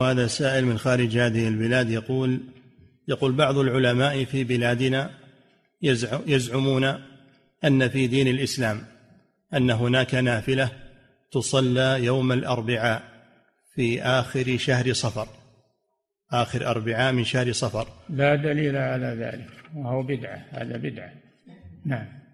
وهذا سائل من خارج هذه البلاد يقول يقول بعض العلماء في بلادنا يزعمون أن في دين الإسلام أن هناك نافلة تصلى يوم الأربعاء في آخر شهر صفر آخر أربعاء من شهر صفر لا دليل على ذلك وهو بدعة هذا بدعة نعم